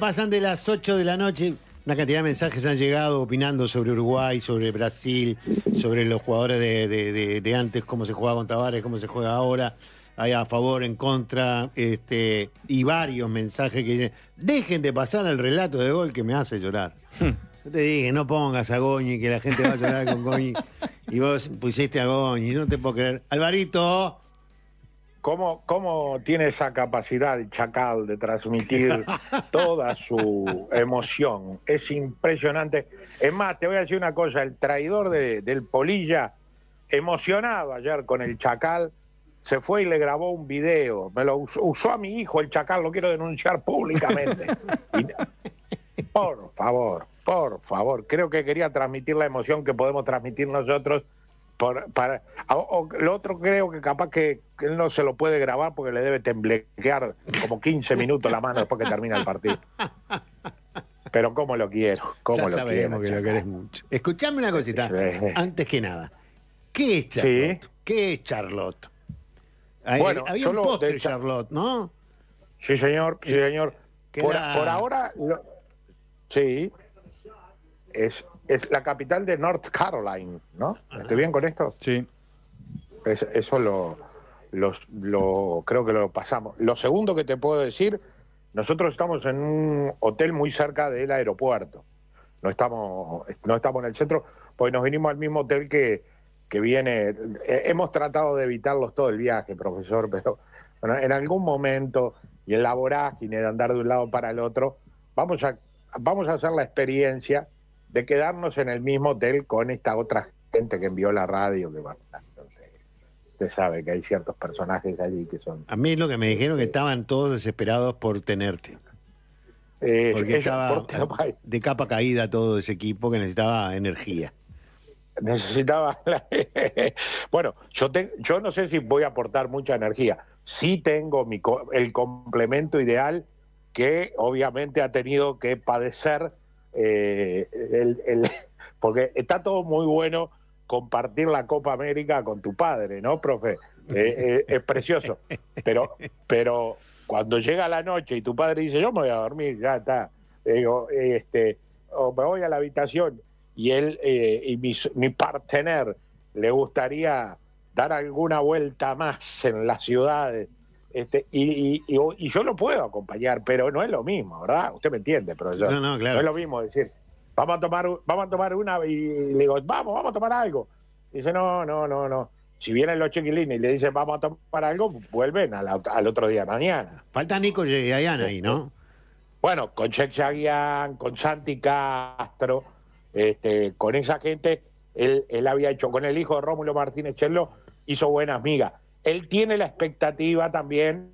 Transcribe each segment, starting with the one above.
pasan de las 8 de la noche. Una cantidad de mensajes han llegado opinando sobre Uruguay, sobre Brasil, sobre los jugadores de, antes, cómo se jugaba con Tavares, cómo se juega ahora. Hay a favor, en contra, este, y varios mensajes que dicen: dejen de pasar el relato de gol que me hace llorar. Hmm. Yo te dije, no pongas a Goñi, que la gente va a llorar con Goñi. Y vos pusiste a Goñi, no te puedo creer. Alvarito, cómo, tiene esa capacidad el chacal de transmitir toda su emoción. Es impresionante. Es más, te voy a decir una cosa, el traidor del Polilla, emocionado ayer con el chacal, se fue y le grabó un video. Me lo usó, a mi hijo el chacal, lo quiero denunciar públicamente. por favor, por favor, creo que quería transmitir la emoción que podemos transmitir nosotros para lo otro creo que capaz que, él no se lo puede grabar porque le debe temblequear como 15 minutos la mano después que termina el partido. Pero como lo quiero, como ya lo sabemos que lo querés mucho. Escuchame una cosita, antes que nada. ¿Qué es Charlotte? ¿Qué es Charlotte? bueno, había un postre Charlotte, ¿no? Sí, señor, sí, eh, señor. Por, ahora, sí, es es la capital de North Carolina, ¿no? ¿Estoy bien con esto? Sí. eso lo, creo que lo pasamos. Lo segundo que te puedo decir, nosotros estamos en un hotel muy cerca del aeropuerto. No estamos, no estamos en el centro, pues nos vinimos al mismo hotel que, viene. Eh, hemos tratado de evitarlos todo el viaje, profesor, pero en algún momento y en la vorágine de andar de un lado para el otro, vamos a, vamos a hacer la experiencia de quedarnos en el mismo hotel con esta otra gente que envió la radio que va usted sabe que hay ciertos personajes allí que son. A mí lo que me dijeron que estaban todos desesperados por tenerte. Eh, Porque estaba de capa caída todo ese equipo que necesitaba energía. Necesitaba. bueno, yo, yo no sé si voy a aportar mucha energía. Sí tengo mi el complemento ideal que obviamente ha tenido que padecer eh, porque está todo muy bueno compartir la Copa América con tu padre, ¿no, profe? Eh, eh, es precioso. Pero, pero cuando llega la noche y tu padre dice, yo me voy a dormir, ya está. Digo, este, me voy a la habitación y él y mi, mi partener le gustaría dar alguna vuelta más en las ciudades este, y, yo lo puedo acompañar, pero no es lo mismo, ¿verdad? Usted me entiende, pero yo, no, es lo mismo decir, vamos a tomar vamos a tomar una y le digo, vamos, vamos a tomar algo. dice, no, no, no, no. Si vienen los chiquilines y le dicen, vamos a tomar algo, vuelven al otro día, mañana. Falta Nico y Ayana ahí, ¿no? Bueno, con Chechagian con Santi Castro, este, con esa gente, él, él había hecho, con el hijo de Rómulo Martínez Chelo, hizo buenas migas él tiene la expectativa también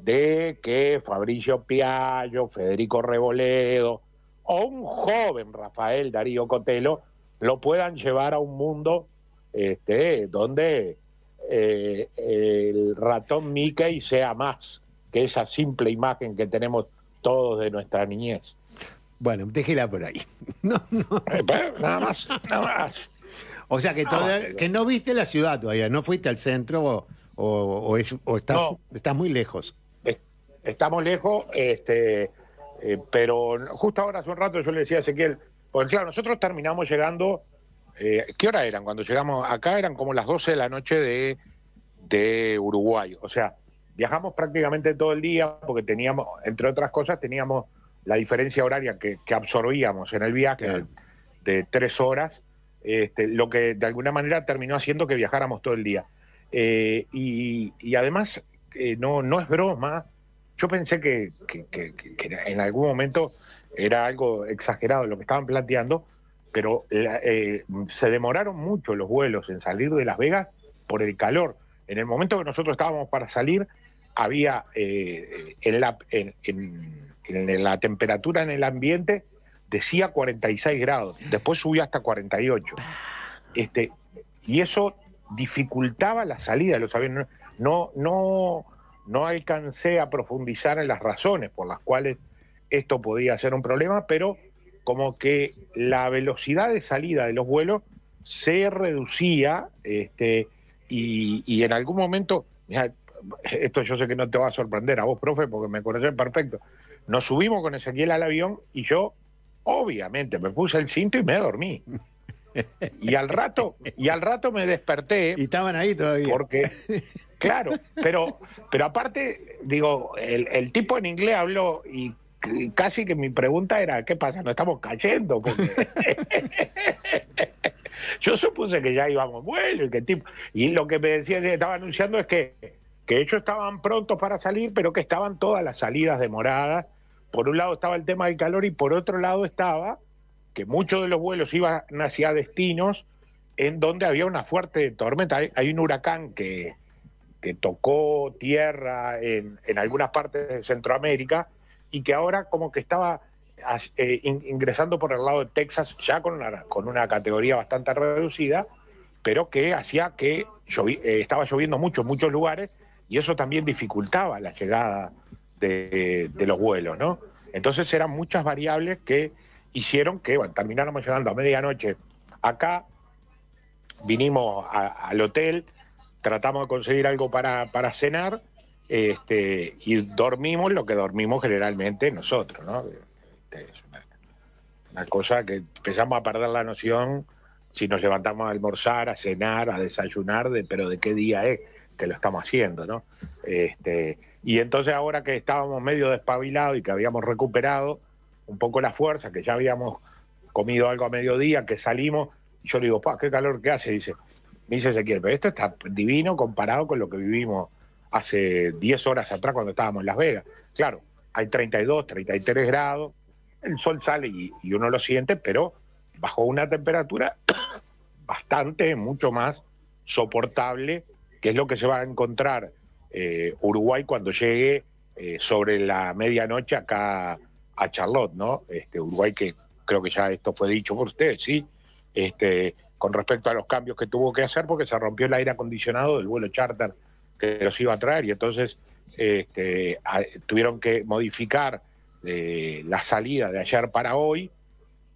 de que Fabricio Piaggio, Federico Reboledo o un joven Rafael Darío Cotelo lo puedan llevar a un mundo este, donde eh, el ratón Mickey sea más que esa simple imagen que tenemos todos de nuestra niñez. Bueno, déjela por ahí. Eh, nada más, nada más. O sea que, que no viste la ciudad todavía, no fuiste al centro o, o, es, estás, muy lejos? estamos lejos, este, eh, pero justo ahora hace un rato yo le decía a Ezequiel, porque claro, nosotros terminamos llegando, eh, ¿qué hora eran? Cuando llegamos acá eran como las 12 de la noche de, de Uruguay, o sea, viajamos prácticamente todo el día porque teníamos, entre otras cosas, teníamos la diferencia horaria que, absorbíamos en el viaje de tres horas, este, lo que de alguna manera terminó haciendo que viajáramos todo el día. Eh, y, además, eh, no, no es broma, yo pensé que, en algún momento era algo exagerado lo que estaban planteando, pero eh, se demoraron mucho los vuelos en salir de Las Vegas por el calor. En el momento que nosotros estábamos para salir, había la, temperatura en el ambiente decía 46 grados, después subía hasta 48. Este, y eso dificultaba la salida de los aviones. No, no, no alcancé a profundizar en las razones por las cuales esto podía ser un problema, pero como que la velocidad de salida de los vuelos se reducía este, y, en algún momento, esto yo sé que no te va a sorprender a vos, profe, porque me conoces perfecto, nos subimos con Ezequiel al avión y yo obviamente me puse el cinto y me dormí. Y al rato, y al rato me desperté. Y estaban ahí todavía. Porque, claro, pero, pero aparte, digo, el, tipo en inglés habló y casi que mi pregunta era, ¿qué pasa? No estamos cayendo. Yo supuse que ya íbamos bueno y que tipo... Y lo que me que estaba anunciando es que, que ellos estaban prontos para salir, pero que estaban todas las salidas demoradas. Por un lado estaba el tema del calor y por otro lado estaba que muchos de los vuelos iban hacia destinos en donde había una fuerte tormenta. Hay, un huracán que, tocó tierra en, algunas partes de Centroamérica y que ahora como que estaba eh, ingresando por el lado de Texas ya con una, con una categoría bastante reducida, pero que hacía que eh, estaba lloviendo mucho en muchos lugares y eso también dificultaba la llegada de, de los vuelos, ¿no? Entonces eran muchas variables que hicieron que bueno, termináramos llegando a medianoche acá, vinimos al hotel, tratamos de conseguir algo para, cenar este, y dormimos lo que dormimos generalmente nosotros, ¿no? Este, una, cosa que empezamos a perder la noción si nos levantamos a almorzar, a cenar, a desayunar, de, pero de qué día es que lo estamos haciendo, ¿no? Este, y entonces ahora que estábamos medio despabilados y que habíamos recuperado, un poco la fuerza, que ya habíamos comido algo a mediodía, que salimos, y yo le digo, pa, qué calor qué hace, dice, me dice Ezequiel, pero esto está divino comparado con lo que vivimos hace 10 horas atrás cuando estábamos en Las Vegas. Claro, hay 32, 33 grados, el sol sale y, uno lo siente, pero bajo una temperatura bastante, mucho más soportable, que es lo que se va a encontrar eh, Uruguay cuando llegue eh, sobre la medianoche acá a Charlotte, ¿no? Este, Uruguay que creo que ya esto fue dicho por usted, ¿sí? Este, con respecto a los cambios que tuvo que hacer porque se rompió el aire acondicionado del vuelo charter que los iba a traer y entonces este, tuvieron que modificar eh, la salida de ayer para hoy,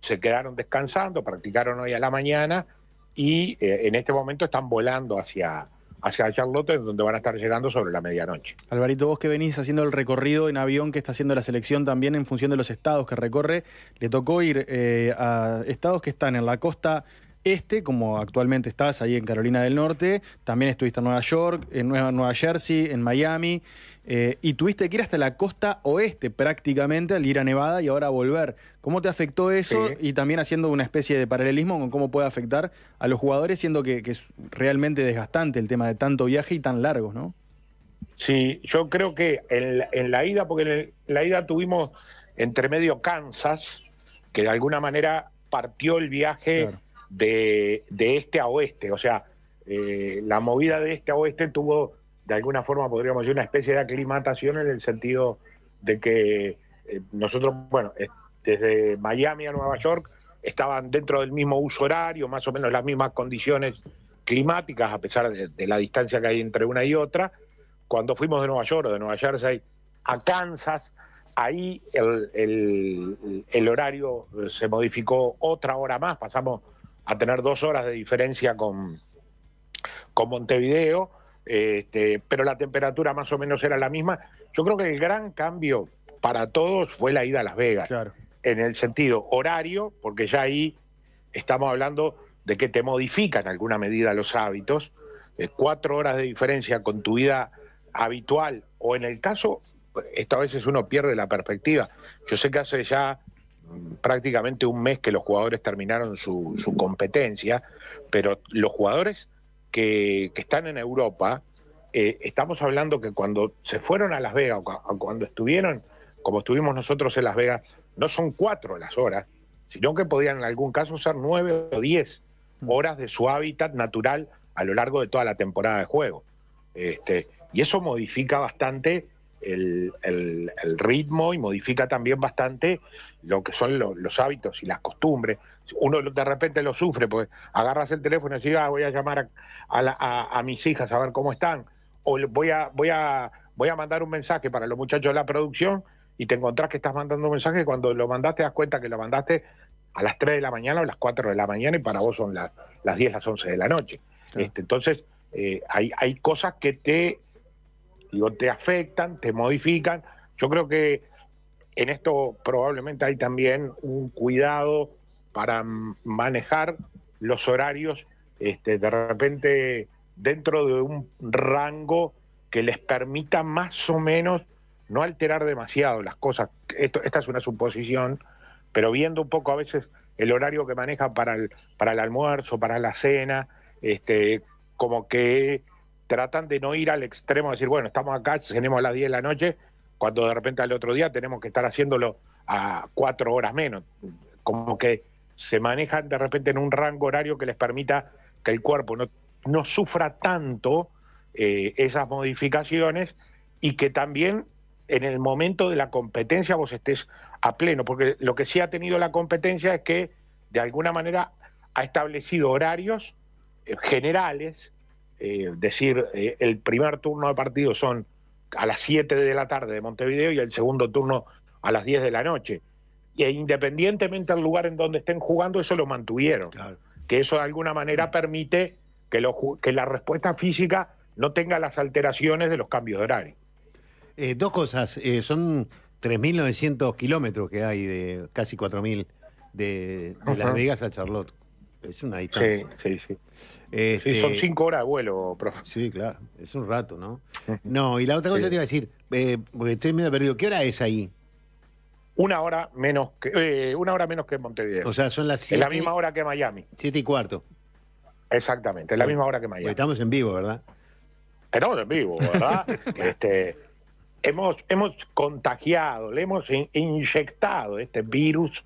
se quedaron descansando, practicaron hoy a la mañana y eh, en este momento están volando hacia, hacia Charlotte, donde van a estar llegando sobre la medianoche. Alvarito, vos que venís haciendo el recorrido en avión que está haciendo la selección también en función de los estados que recorre, le tocó ir eh, a estados que están en la costa este, como actualmente estás ahí en Carolina del Norte, también estuviste en Nueva York, en Nueva, Nueva Jersey, en Miami, eh, y tuviste que ir hasta la costa oeste prácticamente al ir a Nevada y ahora volver. ¿Cómo te afectó eso? Y también haciendo una especie de paralelismo con cómo puede afectar a los jugadores, siendo que, es realmente desgastante el tema de tanto viaje y tan largos, ¿no? Sí, yo creo que en, la ida, porque en, la ida tuvimos entre medio Kansas, que de alguna manera partió el viaje de, este a oeste. O sea, eh, la movida de este a oeste tuvo, de alguna forma, podríamos decir, una especie de aclimatación en el sentido de que eh, nosotros, bueno, desde Miami a Nueva York estaban dentro del mismo uso horario, más o menos las mismas condiciones climáticas, a pesar de, la distancia que hay entre una y otra. Cuando fuimos de Nueva York o de Nueva Jersey a Kansas, ahí el, horario se modificó otra hora más, pasamos a tener dos horas de diferencia con, con Montevideo, este, pero la temperatura más o menos era la misma. Yo creo que el gran cambio para todos fue la ida a Las Vegas, claro. en el sentido horario, porque ya ahí estamos hablando de que te modifican en alguna medida los hábitos, de cuatro horas de diferencia con tu vida habitual, o en el caso, esta vez uno pierde la perspectiva. Yo sé que hace ya prácticamente un mes que los jugadores terminaron su, competencia, pero los jugadores que, están en Europa, eh, estamos hablando que cuando se fueron a Las Vegas o cuando estuvieron, como estuvimos nosotros en Las Vegas, no son cuatro las horas, sino que podían en algún caso ser nueve o diez horas de su hábitat natural a lo largo de toda la temporada de juego. Este, y eso modifica bastante el, ritmo y modifica también bastante lo que son los hábitos y las costumbres. Uno de repente lo sufre, pues agarras el teléfono y decís ah, voy a llamar a, mis hijas a ver cómo están, o voy a, voy, a, voy a mandar un mensaje para los muchachos de la producción y te encontrás que estás mandando un mensaje, cuando lo mandaste das cuenta que lo mandaste a las 3 de la mañana o a las 4 de la mañana y para vos son las, las 10, las 11 de la noche. Este, entonces, eh, hay, hay cosas que te te afectan, te modifican. Yo creo que en esto probablemente hay también un cuidado para manejar los horarios, este, de repente dentro de un rango que les permita más o menos no alterar demasiado las cosas. Esto, esta es una suposición, pero viendo un poco a veces el horario que maneja para el, para el almuerzo, para la cena, este, como que tratan de no ir al extremo de decir, bueno, estamos acá, tenemos las 10 de la noche, cuando de repente al otro día tenemos que estar haciéndolo a cuatro horas menos. Como que se manejan de repente en un rango horario que les permita que el cuerpo no, no sufra tanto eh, esas modificaciones y que también en el momento de la competencia vos estés a pleno, porque lo que sí ha tenido la competencia es que de alguna manera ha establecido horarios eh, generales eh, decir, eh, el primer turno de partido son a las 7 de la tarde de Montevideo y el segundo turno a las 10 de la noche. E independientemente del lugar en donde estén jugando, eso lo mantuvieron. Que eso de alguna manera permite que, que la respuesta física no tenga las alteraciones de los cambios de horario. Eh, dos cosas, eh, son 3.900 kilómetros que hay de casi 4.000 de Las Vegas a Charlotte. Es una distancia. Sí, sí, sí. Este, son cinco horas de vuelo, profe. Sí, claro. Es un rato, ¿no? No, y la otra cosa te iba a decir, eh, porque estoy medio perdido, ¿qué hora es ahí? Una hora menos que, eh, una hora menos que en Montevideo. O sea, son las siete. Es la misma hora que Miami. Siete y cuarto. Exactamente, es la misma hora que Miami. estamos en vivo, ¿verdad? Estamos en vivo, ¿verdad? Este, hemos, hemos contagiado, le hemos inyectado este virus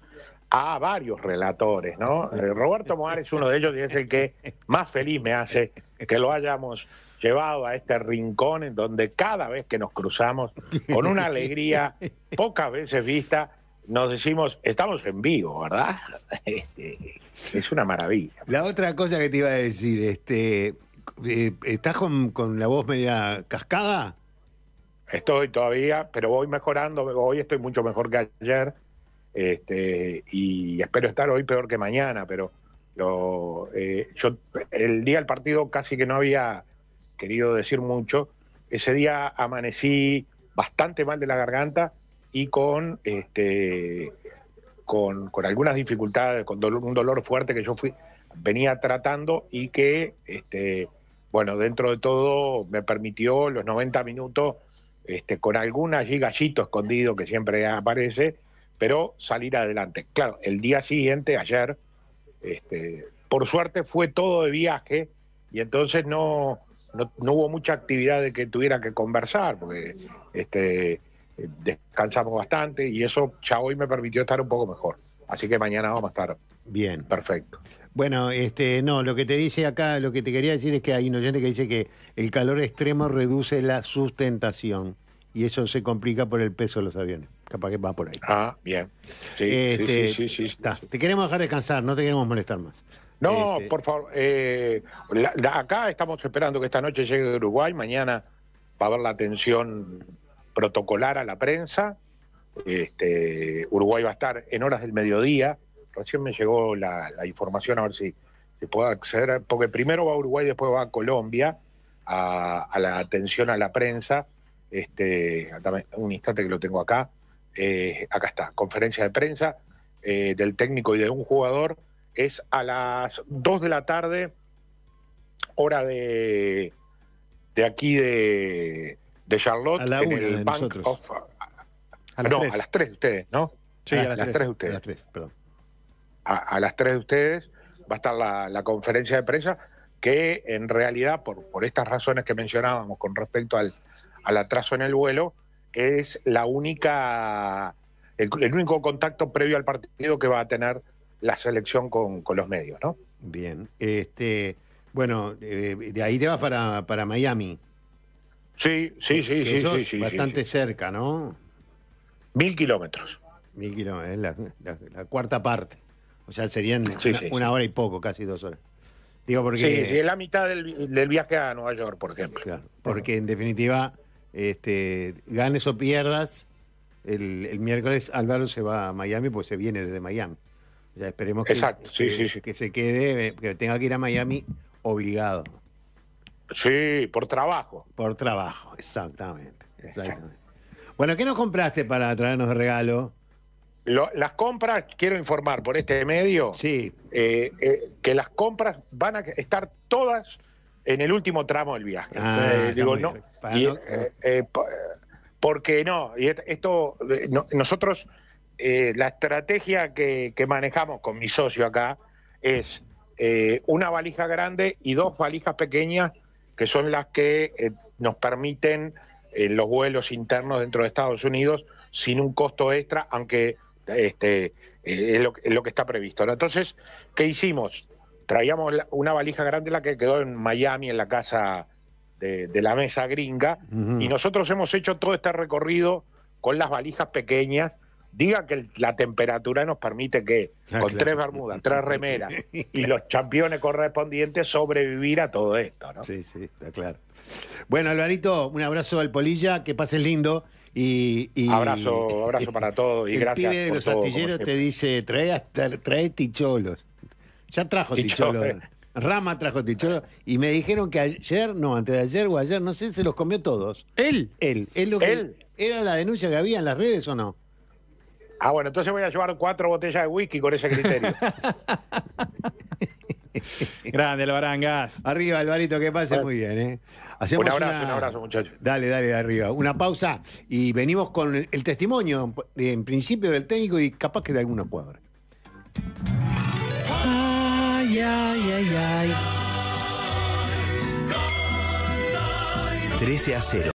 a varios relatores, ¿no? Eh, Roberto Moar es uno de ellos y es el que más feliz me hace que lo hayamos llevado a este rincón en donde cada vez que nos cruzamos, con una alegría pocas veces vista, nos decimos, estamos en vivo, ¿verdad? Eh, es, una maravilla. La otra cosa que te iba a decir, este, eh, ¿estás con, con la voz media cascada? Estoy todavía, pero voy mejorando, hoy estoy mucho mejor que ayer este, y espero estar hoy peor que mañana, pero eh, el día del partido casi que no había querido decir mucho. Ese día amanecí bastante mal de la garganta y con este, con, algunas dificultades, con un dolor fuerte que yo fui venía tratando y que este bueno, dentro de todo me permitió los 90 minutos este, con algún allí gallito escondido que siempre aparece, pero salir adelante. Claro, el día siguiente, ayer, este, por suerte fue todo de viaje y entonces no, no, hubo mucha actividad de que tuviera que conversar, porque este, descansamos bastante y eso ya hoy me permitió estar un poco mejor. Así que mañana vamos a estar. Bien. Perfecto. Bueno, este, no, lo que te dice acá, lo que te quería decir es que hay un oyente que dice que el calor extremo reduce la sustentación y eso se complica por el peso de los aviones. Capaz que va por ahí. Ah, bien. Sí, sí, este, sí, Te queremos dejar descansar, no te queremos molestar más. No, este, por favor. Eh, acá estamos esperando que esta noche llegue Uruguay. Mañana va a haber la atención protocolar a la prensa. Este, Uruguay va a estar en horas del mediodía. Recién me llegó la, información a ver si, se puede acceder, porque primero va a Uruguay, después va a Colombia a, la atención a la prensa. Este, un instante que lo tengo acá. Eh, acá está, conferencia de prensa eh, del técnico y de un jugador, es a las 2 de la tarde, hora de, de aquí de, Charlotte. A en el Bank Of, ah, a las no, 3. a las de ustedes, ¿no? Sí, a, las, 3, de ustedes. A las 3, de ustedes va a estar la, la conferencia de prensa que en realidad, por, por estas razones que mencionábamos con respecto al, al atraso en el vuelo, es la única, el, único contacto previo al partido que va a tener la selección con, los medios, ¿no? Bien, este, bueno, eh, de ahí te vas para, para Miami. Sí, sí, sí, sí, Bastante cerca, ¿no? Mil kilómetros. Mil kilómetros, la, la, cuarta parte. O sea, serían una, hora y poco, casi dos horas. Digo porque... Sí, es la mitad del, viaje a Nueva York, por ejemplo. porque en definitiva este, ganes o pierdas, el, miércoles Álvaro se va a Miami porque se viene desde Miami. ya esperemos que, se quede, que tenga que ir a Miami obligado. Sí, por trabajo. Por trabajo, exactamente. exactamente. Bueno, ¿qué nos compraste para traernos de regalo? las compras, quiero informar por este medio, sí. Eh, eh, que las compras van a estar todas en el último tramo del viaje. Ah, eh, no, eh, eh, porque no, esto, nosotros, la estrategia que, manejamos con mi socio acá es una valija grande y dos valijas pequeñas, que son las que nos permiten los vuelos internos dentro de Estados Unidos sin un costo extra, aunque este, es lo que está previsto. Entonces, ¿qué hicimos? traíamos una valija grande, la que quedó en Miami, en la casa de, la mesa gringa, y nosotros hemos hecho todo este recorrido con las valijas pequeñas. Diga que la temperatura nos permite que, ah, con tres bermudas, tres remeras y los campeones correspondientes, sobrevivir a todo esto, ¿no? Sí, sí, está claro. Bueno, Alvarito, un abrazo al Polilla, que pases lindo. Y, abrazo, abrazo para todos y el Pibe de los astilleros te dice, trae, trae ticholos. Ya trajo Ticholo. Eh. Rama trajo Ticholo. Y me dijeron que ayer, no, antes de ayer o ayer, no sé, se los comió todos. ¿Él? Él. Él, ¿Era la denuncia que había en las redes o no? Ah, bueno, entonces voy a llevar cuatro botellas de whisky con ese criterio. Grande, Barangas. Arriba, Alvarito, que pase muy bien. ¿eh? un abrazo, un abrazo, muchachos. Dale, dale, de arriba. Una pausa y venimos con el testimonio, eh, en principio del técnico y capaz que de alguna cuadra ay, ay, ay, ay. 13 a 0.